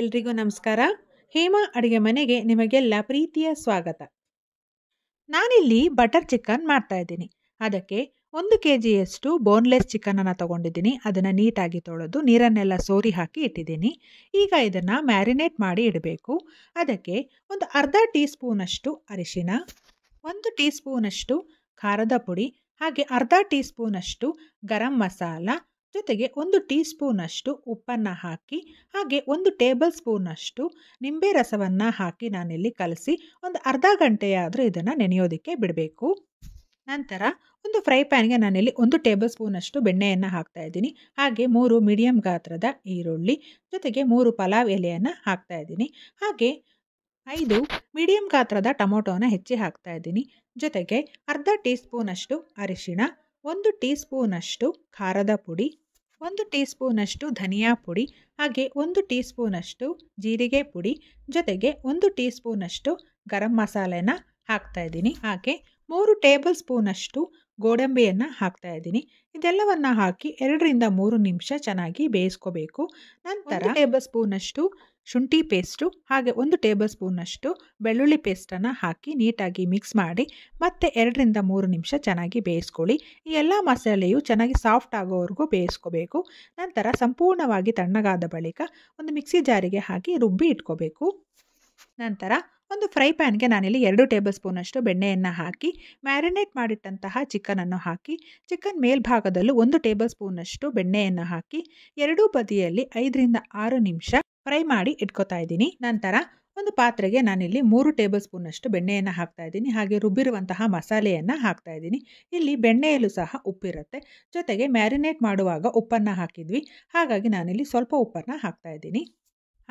ಎಲ್ರಿಗೂ ನಮಸ್ಕಾರ ಹೇಮಾ ಅಡುಗೆ ಮನೆಗೆ ನಿಮಗೆಲ್ಲ ಪ್ರೀತಿಯ ಸ್ವಾಗತ ನಾನಿಲ್ಲಿ ಬಟರ್ ಚಿಕನ್ ಮಾಡ್ತಾ ಇದ್ದೀನಿ ಅದಕ್ಕೆ ಒಂದು ಕೆ ಜಿಯಷ್ಟು ಬೋನ್ಲೆಸ್ ಚಿಕನನ್ನು ತಗೊಂಡಿದ್ದೀನಿ ಅದನ್ನು ನೀಟಾಗಿ ತೊಳೆದು ನೀರನ್ನೆಲ್ಲ ಸೋರಿ ಹಾಕಿ ಇಟ್ಟಿದ್ದೀನಿ ಈಗ ಇದನ್ನು ಮ್ಯಾರಿನೇಟ್ ಮಾಡಿ ಇಡಬೇಕು ಅದಕ್ಕೆ ಒಂದು ಅರ್ಧ ಟೀ ಸ್ಪೂನಷ್ಟು ಅರಿಶಿನ ಒಂದು ಟೀ ಸ್ಪೂನಷ್ಟು ಖಾರದ ಪುಡಿ ಹಾಗೆ ಅರ್ಧ ಟೀ ಸ್ಪೂನಷ್ಟು ಗರಂ ಮಸಾಲ ಜೊತೆಗೆ ಒಂದು ಟೀ ಸ್ಪೂನಷ್ಟು ಉಪ್ಪನ್ನು ಹಾಕಿ ಹಾಗೆ ಒಂದು ಟೇಬಲ್ ಸ್ಪೂನಷ್ಟು ನಿಂಬೆ ರಸವನ್ನು ಹಾಕಿ ನಾನಿಲ್ಲಿ ಕಲಸಿ ಒಂದು ಅರ್ಧ ಗಂಟೆಯಾದರೂ ಇದನ್ನು ನೆನೆಯೋದಕ್ಕೆ ಬಿಡಬೇಕು ನಂತರ ಒಂದು ಫ್ರೈ ಪ್ಯಾನ್ಗೆ ನಾನಿಲ್ಲಿ ಒಂದು ಟೇಬಲ್ ಸ್ಪೂನಷ್ಟು ಬೆಣ್ಣೆಯನ್ನು ಹಾಕ್ತಾ ಇದ್ದೀನಿ ಹಾಗೆ ಮೂರು ಮೀಡಿಯಂ ಗಾತ್ರದ ಈರುಳ್ಳಿ ಜೊತೆಗೆ ಮೂರು ಪಲಾವ್ ಎಲೆಯನ್ನು ಹಾಕ್ತಾ ಇದ್ದೀನಿ ಹಾಗೆ ಐದು ಮೀಡಿಯಂ ಗಾತ್ರದ ಟೊಮೊಟೊನ ಹೆಚ್ಚಿ ಹಾಕ್ತಾ ಇದ್ದೀನಿ ಜೊತೆಗೆ ಅರ್ಧ ಟೀ ಸ್ಪೂನಷ್ಟು ಅರಿಶಿಣ ಒಂದು ಟೀ ಸ್ಪೂನಷ್ಟು ಖಾರದ ಪುಡಿ ಒಂದು ಟೀ ಸ್ಪೂನಷ್ಟು ಧನಿಯಾ ಪುಡಿ ಹಾಗೆ ಒಂದು ಟೀ ಸ್ಪೂನಷ್ಟು ಜೀರಿಗೆ ಪುಡಿ ಜೊತೆಗೆ ಒಂದು ಟೀ ಸ್ಪೂನಷ್ಟು ಗರಂ ಮಸಾಲೆನ ಹಾಕ್ತಾ ಇದ್ದೀನಿ ಹಾಗೆ ಮೂರು ಟೇಬಲ್ ಸ್ಪೂನಷ್ಟು ಗೋಡಂಬಿಯನ್ನು ಹಾಕ್ತಾ ಇದ್ದೀನಿ ಇದೆಲ್ಲವನ್ನು ಹಾಕಿ ಎರಡರಿಂದ ಮೂರು ನಿಮಿಷ ಚೆನ್ನಾಗಿ ಬೇಯಿಸ್ಕೋಬೇಕು ನಂತರ ಟೇಬಲ್ ಸ್ಪೂನಷ್ಟು ಶುಂಠಿ ಪೇಸ್ಟು ಹಾಗೆ ಒಂದು ಟೇಬಲ್ ಸ್ಪೂನಷ್ಟು ಬೆಳ್ಳುಳ್ಳಿ ಪೇಸ್ಟನ್ನು ಹಾಕಿ ನೀಟಾಗಿ ಮಿಕ್ಸ್ ಮಾಡಿ ಮತ್ತೆ ಎರಡರಿಂದ ಮೂರು ನಿಮಿಷ ಚೆನ್ನಾಗಿ ಬೇಯಿಸ್ಕೊಳ್ಳಿ ಈ ಎಲ್ಲ ಮಸಾಲೆಯು ಚೆನ್ನಾಗಿ ಸಾಫ್ಟ್ ಆಗೋವರೆಗೂ ಬೇಯಿಸ್ಕೋಬೇಕು ನಂತರ ಸಂಪೂರ್ಣವಾಗಿ ತಣ್ಣಗಾದ ಬಳಿಕ ಒಂದು ಮಿಕ್ಸಿ ಜಾರಿಗೆ ಹಾಕಿ ರುಬ್ಬಿ ಇಟ್ಕೋಬೇಕು ನಂತರ ಒಂದು ಫ್ರೈ ಪ್ಯಾನ್ಗೆ ನಾನಿಲ್ಲಿ ಎರಡು ಟೇಬಲ್ ಸ್ಪೂನಷ್ಟು ಬೆಣ್ಣೆಯನ್ನು ಹಾಕಿ ಮ್ಯಾರಿನೇಟ್ ಮಾಡಿಟ್ಟಂತಹ ಚಿಕನನ್ನು ಹಾಕಿ ಚಿಕನ್ ಮೇಲ್ಭಾಗದಲ್ಲೂ ಒಂದು ಟೇಬಲ್ ಸ್ಪೂನಷ್ಟು ಬೆಣ್ಣೆಯನ್ನು ಹಾಕಿ ಎರಡೂ ಬದಿಯಲ್ಲಿ ಐದರಿಂದ ಆರು ನಿಮಿಷ ಫ್ರೈ ಮಾಡಿ ಇಟ್ಕೋತಾ ಇದ್ದೀನಿ ನಂತರ ಒಂದು ಪಾತ್ರೆಗೆ ನಾನಿಲ್ಲಿ ಮೂರು ಟೇಬಲ್ ಸ್ಪೂನಷ್ಟು ಬೆಣ್ಣೆಯನ್ನು ಹಾಕ್ತಾ ಇದ್ದೀನಿ ಹಾಗೆ ರುಬ್ಬಿರುವಂತಹ ಮಸಾಲೆಯನ್ನು ಹಾಕ್ತಾ ಇದ್ದೀನಿ ಇಲ್ಲಿ ಬೆಣ್ಣೆಯಲ್ಲೂ ಸಹ ಉಪ್ಪಿರುತ್ತೆ ಜೊತೆಗೆ ಮ್ಯಾರಿನೇಟ್ ಮಾಡುವಾಗ ಉಪ್ಪನ್ನು ಹಾಕಿದ್ವಿ ಹಾಗಾಗಿ ನಾನಿಲ್ಲಿ ಸ್ವಲ್ಪ ಉಪ್ಪನ್ನು ಹಾಕ್ತಾ ಇದ್ದೀನಿ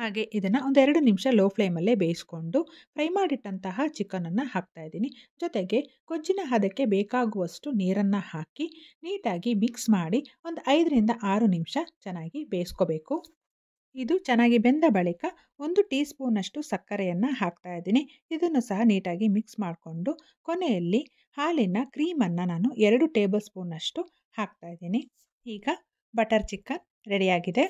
ಹಾಗೆ ಇದನ್ನು ಒಂದೆರಡು ನಿಮಿಷ ಲೋ ಫ್ಲೇಮಲ್ಲೇ ಬೇಯಿಸ್ಕೊಂಡು ಫ್ರೈ ಮಾಡಿಟ್ಟಂತಹ ಚಿಕನನ್ನು ಇದ್ದೀನಿ ಜೊತೆಗೆ ಗೊಜ್ಜಿನ ಹದಕ್ಕೆ ಬೇಕಾಗುವಷ್ಟು ನೀರನ್ನು ಹಾಕಿ ನೀಟಾಗಿ ಮಿಕ್ಸ್ ಮಾಡಿ ಒಂದು ಐದರಿಂದ ಆರು ನಿಮಿಷ ಚೆನ್ನಾಗಿ ಬೇಯಿಸ್ಕೋಬೇಕು ಇದು ಚೆನ್ನಾಗಿ ಬೆಂದ ಬಳಿಕ ಒಂದು ಟೀ ಸ್ಪೂನಷ್ಟು ಸಕ್ಕರೆಯನ್ನು ಹಾಕ್ತಾ ಇದ್ದೀನಿ ಇದನ್ನು ಸಹ ನೀಟಾಗಿ ಮಿಕ್ಸ್ ಮಾಡಿಕೊಂಡು ಕೊನೆಯಲ್ಲಿ ಹಾಲಿನ ಕ್ರೀಮನ್ನು ನಾನು ಎರಡು ಟೇಬಲ್ ಸ್ಪೂನಷ್ಟು ಹಾಕ್ತಾ ಇದ್ದೀನಿ ಈಗ ಬಟರ್ ಚಿಕನ್ ರೆಡಿಯಾಗಿದೆ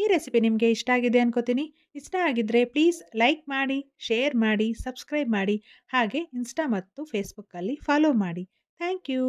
ಈ ರೆಸಿಪಿ ನಿಮಗೆ ಇಷ್ಟ ಆಗಿದೆ ಅನ್ಕೋತೀನಿ ಇಷ್ಟ ಆಗಿದ್ದರೆ ಪ್ಲೀಸ್ ಲೈಕ್ ಮಾಡಿ ಶೇರ್ ಮಾಡಿ ಸಬ್ಸ್ಕ್ರೈಬ್ ಮಾಡಿ ಹಾಗೆ ಇನ್ಸ್ಟಾ ಮತ್ತು ಫೇಸ್ಬುಕ್ಕಲ್ಲಿ ಫಾಲೋ ಮಾಡಿ ಥ್ಯಾಂಕ್ ಯು